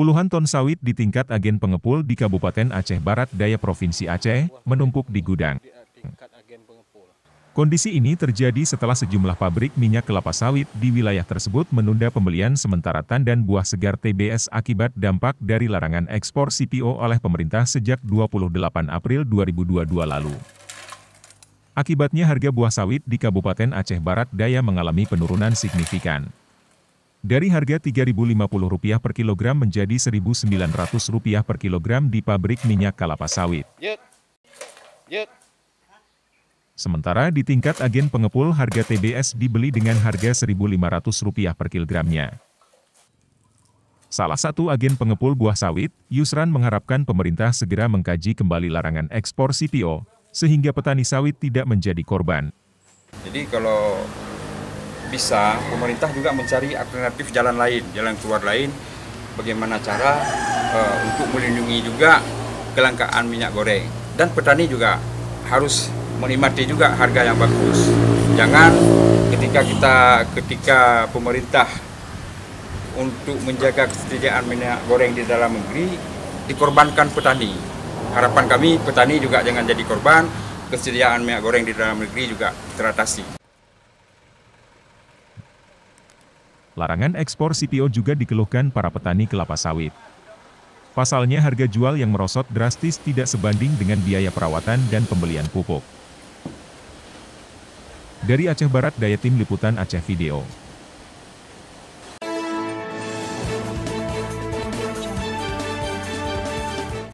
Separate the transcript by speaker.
Speaker 1: Puluhan ton sawit di tingkat agen pengepul di Kabupaten Aceh Barat Daya Provinsi Aceh menumpuk di gudang. Kondisi ini terjadi setelah sejumlah pabrik minyak kelapa sawit di wilayah tersebut menunda pembelian sementara tan dan buah segar TBS akibat dampak dari larangan ekspor CPO oleh pemerintah sejak 28 April 2022 lalu. Akibatnya harga buah sawit di Kabupaten Aceh Barat Daya mengalami penurunan signifikan. Dari harga Rp3.050 per kilogram menjadi Rp1.900 per kilogram di pabrik minyak kelapa sawit. Sementara di tingkat agen pengepul harga TBS dibeli dengan harga Rp1.500 per kilogramnya. Salah satu agen pengepul buah sawit, Yusran mengharapkan pemerintah segera mengkaji kembali larangan ekspor CPO, sehingga petani sawit tidak menjadi korban.
Speaker 2: Jadi kalau bisa pemerintah juga mencari alternatif jalan lain, jalan keluar lain bagaimana cara uh, untuk melindungi juga kelangkaan minyak goreng dan petani juga harus menikmati juga harga yang bagus. Jangan ketika kita ketika pemerintah untuk menjaga ketersediaan minyak goreng di dalam negeri dikorbankan petani. Harapan kami petani juga jangan jadi korban, kesediaan minyak goreng di dalam negeri juga teratasi.
Speaker 1: Larangan ekspor CPO juga dikeluhkan para petani kelapa sawit. Pasalnya harga jual yang merosot drastis tidak sebanding dengan biaya perawatan dan pembelian pupuk. Dari Aceh Barat daya tim Liputan Aceh Video